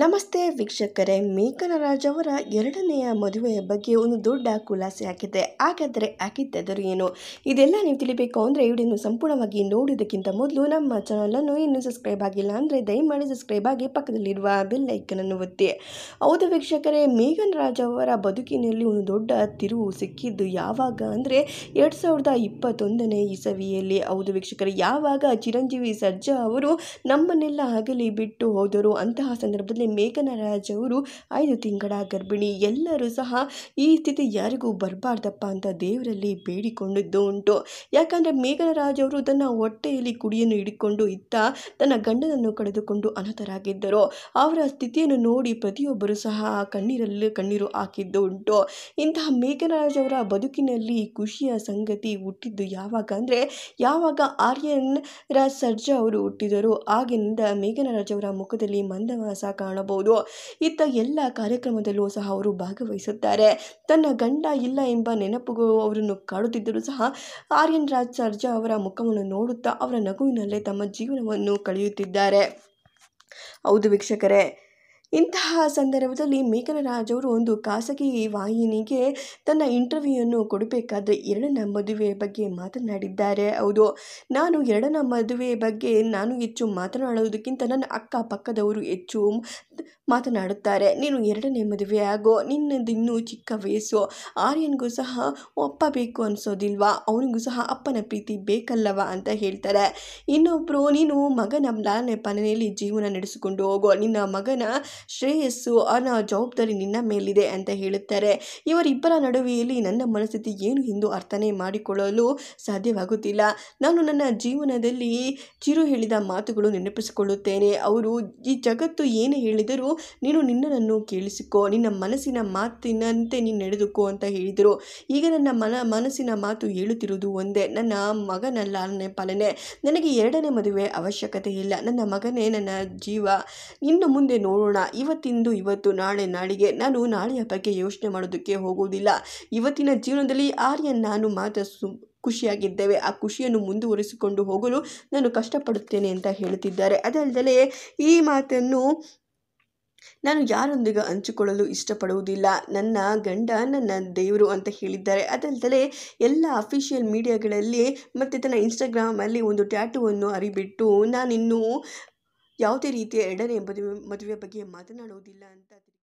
ನಮಸ್ತೆ ವೀಕ್ಷಕರೇ ರಾಜ್ ಅವರ ಎರಡನೆಯ ಮದುವೆಯ ಬಗ್ಗೆ ಒಂದು ದೊಡ್ಡ ಖುಲಾಸೆ ಆಗಿದೆ ಹಾಗಾದರೆ ಹಾಕಿದ್ದೆದರು ಏನು ಇದೆಲ್ಲ ನೀವು ತಿಳಿಬೇಕು ಅಂದರೆ ವಿಡಿಯೋನು ಸಂಪೂರ್ಣವಾಗಿ ನೋಡೋದಕ್ಕಿಂತ ಮೊದಲು ನಮ್ಮ ಚಾನಲನ್ನು ಇನ್ನೂ ಸಬ್ಸ್ಕ್ರೈಬ್ ಆಗಿಲ್ಲ ಅಂದರೆ ದಯಮಾಡಿ ಸಬ್ಸ್ಕ್ರೈಬ್ ಆಗಿ ಪಕ್ಕದಲ್ಲಿರುವ ಬೆಲ್ ಅನ್ನು ಒತ್ತಿ ಹೌದು ವೀಕ್ಷಕರೇ ಮೇಘನರಾಜ್ ಅವರ ಬದುಕಿನಲ್ಲಿ ಒಂದು ದೊಡ್ಡ ತಿರುವು ಸಿಕ್ಕಿದ್ದು ಯಾವಾಗ ಅಂದರೆ ಎರಡು ಸಾವಿರದ ಇಪ್ಪತ್ತೊಂದನೇ ಇಸವಿಯಲ್ಲಿ ಹೌದು ವೀಕ್ಷಕರೇ ಯಾವಾಗ ಚಿರಂಜೀವಿ ಸರ್ಜಾ ಅವರು ನಮ್ಮನ್ನೆಲ್ಲ ಅಗಲಿ ಬಿಟ್ಟು ಹೋದರು ಅಂತಹ ಸಂದರ್ಭದಲ್ಲಿ ಮೇಲೆ ಮೇಘನರಾಜ್ ಅವರು ಐದು ತಿಂಗಳ ಗರ್ಭಿಣಿ ಎಲ್ಲರೂ ಸಹ ಈ ಸ್ಥಿತಿ ಯಾರಿಗೂ ಬರಬಾರ್ದಪ್ಪ ಅಂತ ದೇವರಲ್ಲಿ ಬೇಡಿಕೊಂಡಿದ್ದು ಉಂಟು ಯಾಕಂದರೆ ಮೇಘನರಾಜ್ ಅವರು ತನ್ನ ಹೊಟ್ಟೆಯಲ್ಲಿ ಕುಡಿಯನ್ನು ಹಿಡಿಕೊಂಡು ಇತ್ತ ತನ್ನ ಗಂಡನನ್ನು ಕಳೆದುಕೊಂಡು ಅನಾಥರಾಗಿದ್ದರು ಅವರ ಸ್ಥಿತಿಯನ್ನು ನೋಡಿ ಪ್ರತಿಯೊಬ್ಬರು ಸಹ ಕಣ್ಣೀರಲ್ಲಿ ಕಣ್ಣೀರು ಹಾಕಿದ್ದು ಉಂಟು ಇಂತಹ ಮೇಘನರಾಜ್ ಅವರ ಬದುಕಿನಲ್ಲಿ ಖುಷಿಯ ಸಂಗತಿ ಹುಟ್ಟಿದ್ದು ಯಾವಾಗ ಅಂದರೆ ಯಾವಾಗ ಆರ್ಯನ್ ರಾಜ್ ಸರ್ಜಾ ಅವರು ಹುಟ್ಟಿದರು ಆಗಿನಿಂದ ಮೇಘನರಾಜ್ ಅವರ ಮುಖದಲ್ಲಿ ಮಂದವಾಸ ಕಾಣ ಕಾಣಬಹುದು ಇತ್ತ ಎಲ್ಲ ಕಾರ್ಯಕ್ರಮದಲ್ಲೂ ಸಹ ಅವರು ಭಾಗವಹಿಸುತ್ತಾರೆ ತನ್ನ ಗಂಡ ಇಲ್ಲ ಎಂಬ ನೆನಪುಗಳು ಅವರನ್ನು ಕಾಡುತ್ತಿದ್ದರೂ ಸಹ ಆರ್ಯನ್ ರಾಜ್ ಸರ್ಜಾ ಅವರ ಮುಖವನ್ನು ನೋಡುತ್ತಾ ಅವರ ನಗುವಿನಲ್ಲೇ ತಮ್ಮ ಜೀವನವನ್ನು ಕಳೆಯುತ್ತಿದ್ದಾರೆ ಹೌದು ವೀಕ್ಷಕರೇ ಇಂತಹ ಸಂದರ್ಭದಲ್ಲಿ ಮೇಘನರಾಜ್ ಅವರು ಒಂದು ಖಾಸಗಿ ವಾಹಿನಿಗೆ ತನ್ನ ಇಂಟರ್ವ್ಯೂಯನ್ನು ಕೊಡಬೇಕಾದ್ರೆ ಎರಡನ ಮದುವೆ ಬಗ್ಗೆ ಮಾತನಾಡಿದ್ದಾರೆ ಹೌದು ನಾನು ಎರಡನ ಮದುವೆ ಬಗ್ಗೆ ನಾನು ಹೆಚ್ಚು ಮಾತನಾಡೋದಕ್ಕಿಂತ ನನ್ನ ಅಕ್ಕ ಪಕ್ಕದವರು ಹೆಚ್ಚು ಮಾತನಾಡುತ್ತಾರೆ ನೀನು ಎರಡನೇ ಮದುವೆ ಆಗೋ ನಿನ್ನದು ಇನ್ನೂ ಚಿಕ್ಕ ವಯಸ್ಸು ಆರ್ಯನಿಗೂ ಸಹ ಅಪ್ಪ ಬೇಕು ಅನಿಸೋದಿಲ್ವಾ ಅವನಿಗೂ ಸಹ ಅಪ್ಪನ ಪ್ರೀತಿ ಬೇಕಲ್ಲವ ಅಂತ ಹೇಳ್ತಾರೆ ಇನ್ನೊಬ್ಬರು ನೀನು ಮಗನ ಲಾಲನೆ ಪನೆಯಲ್ಲಿ ಜೀವನ ನಡೆಸಿಕೊಂಡು ಹೋಗೋ ನಿನ್ನ ಮಗನ ಶ್ರೇಯಸ್ಸು ಅನ ಜವಾಬ್ದಾರಿ ನಿನ್ನ ಮೇಲಿದೆ ಅಂತ ಹೇಳುತ್ತಾರೆ ಇವರಿಬ್ಬರ ನಡುವೆಯಲ್ಲಿ ನನ್ನ ಮನಸ್ಥಿತಿ ಏನು ಎಂದು ಅರ್ಥನೆ ಮಾಡಿಕೊಳ್ಳಲು ಸಾಧ್ಯವಾಗುತ್ತಿಲ್ಲ ನಾನು ನನ್ನ ಜೀವನದಲ್ಲಿ ಚಿರು ಹೇಳಿದ ಮಾತುಗಳು ನೆನಪಿಸಿಕೊಳ್ಳುತ್ತೇನೆ ಅವರು ಈ ಜಗತ್ತು ಏನು ಹೇಳಿದರೂ ನೀನು ನಿನ್ನನ್ನು ಕೇಳಿಸಿಕೋ ನಿನ್ನ ಮನಸ್ಸಿನ ಮಾತಿನಂತೆ ನೀನು ನಡೆದುಕೋ ಅಂತ ಹೇಳಿದರು ಈಗ ನನ್ನ ಮನ ಮನಸ್ಸಿನ ಮಾತು ಹೇಳುತ್ತಿರುವುದು ಒಂದೇ ನನ್ನ ಮಗನ ಲಾಲನೆ ಪಾಲನೆ ನನಗೆ ಎರಡನೇ ಮದುವೆ ಅವಶ್ಯಕತೆ ಇಲ್ಲ ನನ್ನ ಮಗನೇ ನನ್ನ ಜೀವ ಇನ್ನು ಮುಂದೆ ನೋಡೋಣ ಇವತ್ತಿಂದು ಇವತ್ತು ನಾಳೆ ನಾಳೆಗೆ ನಾನು ನಾಳೆಯ ಬಗ್ಗೆ ಯೋಚನೆ ಮಾಡೋದಕ್ಕೆ ಹೋಗುವುದಿಲ್ಲ ಇವತ್ತಿನ ಜೀವನದಲ್ಲಿ ಆರ್ಯ ನಾನು ಮಾತ್ರ ಸು ಖುಷಿಯಾಗಿದ್ದೇವೆ ಆ ಖುಷಿಯನ್ನು ಮುಂದುವರಿಸಿಕೊಂಡು ಹೋಗಲು ನಾನು ಕಷ್ಟಪಡುತ್ತೇನೆ ಅಂತ ಹೇಳುತ್ತಿದ್ದಾರೆ ಅದಲ್ಲದೆ ಈ ಮಾತನ್ನು ನಾನು ಯಾರೊಂದಿಗೆ ಹಂಚಿಕೊಳ್ಳಲು ಇಷ್ಟಪಡುವುದಿಲ್ಲ ನನ್ನ ಗಂಡ ನನ್ನ ದೇವರು ಅಂತ ಹೇಳಿದ್ದಾರೆ ಅದಲ್ಲದೆ ಎಲ್ಲ ಅಫಿಷಿಯಲ್ ಮೀಡಿಯಾಗಳಲ್ಲಿ ಮತ್ತು ತನ್ನ ಇನ್ಸ್ಟಾಗ್ರಾಮಲ್ಲಿ ಒಂದು ಟ್ಯಾಟುವನ್ನು ಅರಿಬಿಟ್ಟು ನಾನಿನ್ನೂ ಯಾವುದೇ ರೀತಿಯ ಎರಡನೇ ಮದುವೆ ಮದುವೆ ಬಗ್ಗೆ ಮಾತನಾಡುವುದಿಲ್ಲ ಅಂತ